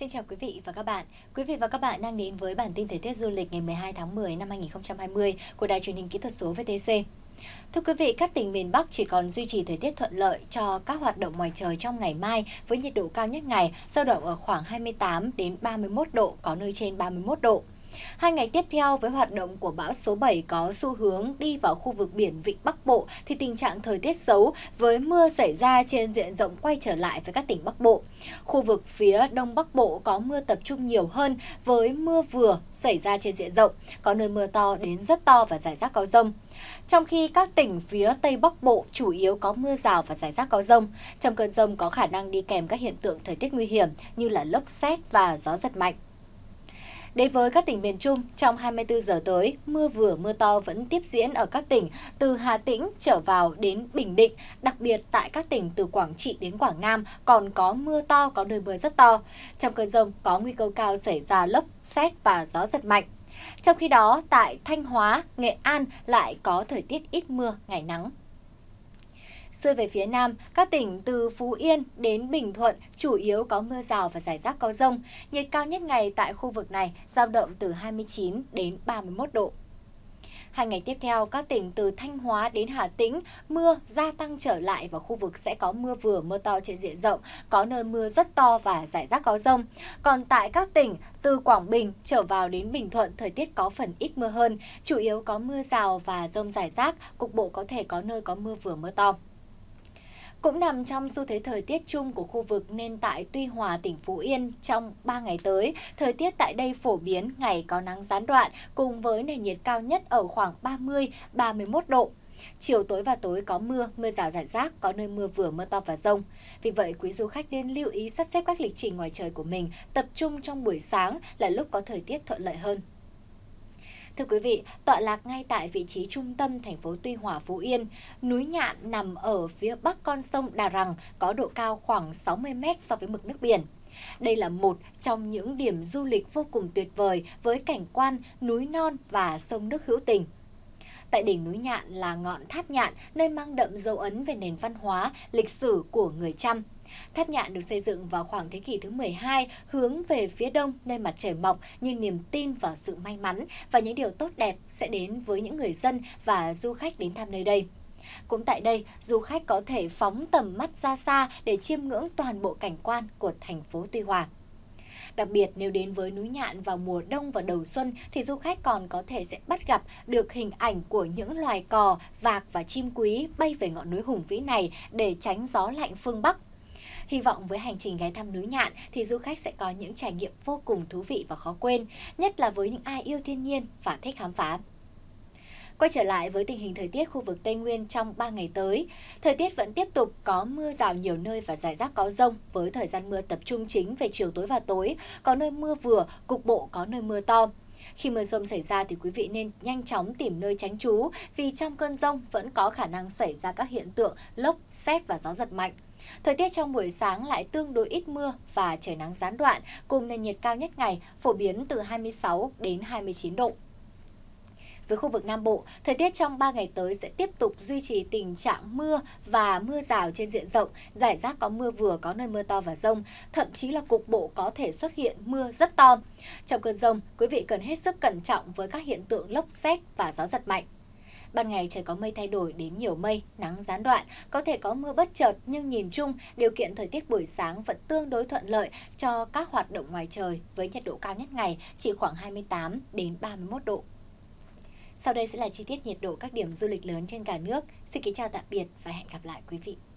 Xin chào quý vị và các bạn. Quý vị và các bạn đang đến với bản tin thời tiết du lịch ngày 12 tháng 10 năm 2020 của Đài truyền hình kỹ thuật số VTC. Thưa quý vị, các tỉnh miền Bắc chỉ còn duy trì thời tiết thuận lợi cho các hoạt động ngoài trời trong ngày mai với nhiệt độ cao nhất ngày dao động ở khoảng 28 đến 31 độ, có nơi trên 31 độ. Hai ngày tiếp theo với hoạt động của bão số 7 có xu hướng đi vào khu vực biển Vịnh Bắc Bộ thì tình trạng thời tiết xấu với mưa xảy ra trên diện rộng quay trở lại với các tỉnh Bắc Bộ. Khu vực phía Đông Bắc Bộ có mưa tập trung nhiều hơn với mưa vừa xảy ra trên diện rộng, có nơi mưa to đến rất to và rải rác có rông. Trong khi các tỉnh phía Tây Bắc Bộ chủ yếu có mưa rào và rải rác có rông, trong cơn rông có khả năng đi kèm các hiện tượng thời tiết nguy hiểm như là lốc xét và gió giật mạnh. Đến với các tỉnh miền Trung, trong 24 giờ tới, mưa vừa mưa to vẫn tiếp diễn ở các tỉnh từ Hà Tĩnh trở vào đến Bình Định, đặc biệt tại các tỉnh từ Quảng Trị đến Quảng Nam còn có mưa to, có nơi mưa rất to. Trong cơn rông có nguy cơ cao xảy ra lốc, xét và gió giật mạnh. Trong khi đó, tại Thanh Hóa, Nghệ An lại có thời tiết ít mưa, ngày nắng. Xuôi về phía Nam, các tỉnh từ Phú Yên đến Bình Thuận chủ yếu có mưa rào và rải rác có rông. Nhiệt cao nhất ngày tại khu vực này giao động từ 29 đến 31 độ. Hai ngày tiếp theo, các tỉnh từ Thanh Hóa đến Hà Tĩnh, mưa gia tăng trở lại và khu vực sẽ có mưa vừa mưa to trên diện rộng, có nơi mưa rất to và rải rác có rông. Còn tại các tỉnh từ Quảng Bình trở vào đến Bình Thuận, thời tiết có phần ít mưa hơn, chủ yếu có mưa rào và rông rải rác, cục bộ có thể có nơi có mưa vừa mưa to. Cũng nằm trong xu thế thời tiết chung của khu vực nên tại Tuy Hòa, tỉnh Phú Yên trong 3 ngày tới, thời tiết tại đây phổ biến ngày có nắng gián đoạn cùng với nền nhiệt cao nhất ở khoảng 30-31 độ. Chiều tối và tối có mưa, mưa rào rải rác, có nơi mưa vừa mưa to và rông. Vì vậy, quý du khách nên lưu ý sắp xếp các lịch trình ngoài trời của mình, tập trung trong buổi sáng là lúc có thời tiết thuận lợi hơn. Thưa quý vị, tọa lạc ngay tại vị trí trung tâm thành phố Tuy Hòa, Phú Yên, núi Nhạn nằm ở phía bắc con sông Đà Rằng có độ cao khoảng 60 m so với mực nước biển. Đây là một trong những điểm du lịch vô cùng tuyệt vời với cảnh quan núi non và sông nước hữu tình. Tại đỉnh núi Nhạn là ngọn tháp Nhạn, nơi mang đậm dấu ấn về nền văn hóa, lịch sử của người Chăm. Tháp nhạn được xây dựng vào khoảng thế kỷ thứ 12, hướng về phía đông nơi mặt trời mọc như niềm tin vào sự may mắn và những điều tốt đẹp sẽ đến với những người dân và du khách đến thăm nơi đây. Cũng tại đây, du khách có thể phóng tầm mắt ra xa để chiêm ngưỡng toàn bộ cảnh quan của thành phố Tuy Hòa. Đặc biệt nếu đến với núi Nhạn vào mùa đông và đầu xuân thì du khách còn có thể sẽ bắt gặp được hình ảnh của những loài cò, vạc và chim quý bay về ngọn núi hùng vĩ này để tránh gió lạnh phương Bắc Hy vọng với hành trình ghé thăm núi Nhạn thì du khách sẽ có những trải nghiệm vô cùng thú vị và khó quên, nhất là với những ai yêu thiên nhiên và thích khám phá. Quay trở lại với tình hình thời tiết khu vực Tây Nguyên trong 3 ngày tới, thời tiết vẫn tiếp tục có mưa rào nhiều nơi và rải rác có rông với thời gian mưa tập trung chính về chiều tối và tối, có nơi mưa vừa, cục bộ có nơi mưa to. Khi mưa rông xảy ra thì quý vị nên nhanh chóng tìm nơi tránh trú vì trong cơn rông vẫn có khả năng xảy ra các hiện tượng lốc, xét và gió giật mạnh. Thời tiết trong buổi sáng lại tương đối ít mưa và trời nắng gián đoạn, cùng nền nhiệt cao nhất ngày phổ biến từ 26 đến 29 độ. Với khu vực Nam Bộ, thời tiết trong 3 ngày tới sẽ tiếp tục duy trì tình trạng mưa và mưa rào trên diện rộng, giải rác có mưa vừa có nơi mưa to và rông, thậm chí là cục bộ có thể xuất hiện mưa rất to. Trong cơn rông, quý vị cần hết sức cẩn trọng với các hiện tượng lốc xét và gió giật mạnh. Ban ngày trời có mây thay đổi đến nhiều mây, nắng gián đoạn, có thể có mưa bất chợt nhưng nhìn chung điều kiện thời tiết buổi sáng vẫn tương đối thuận lợi cho các hoạt động ngoài trời với nhiệt độ cao nhất ngày chỉ khoảng 28 đến 31 độ. Sau đây sẽ là chi tiết nhiệt độ các điểm du lịch lớn trên cả nước. Xin kính chào tạm biệt và hẹn gặp lại quý vị.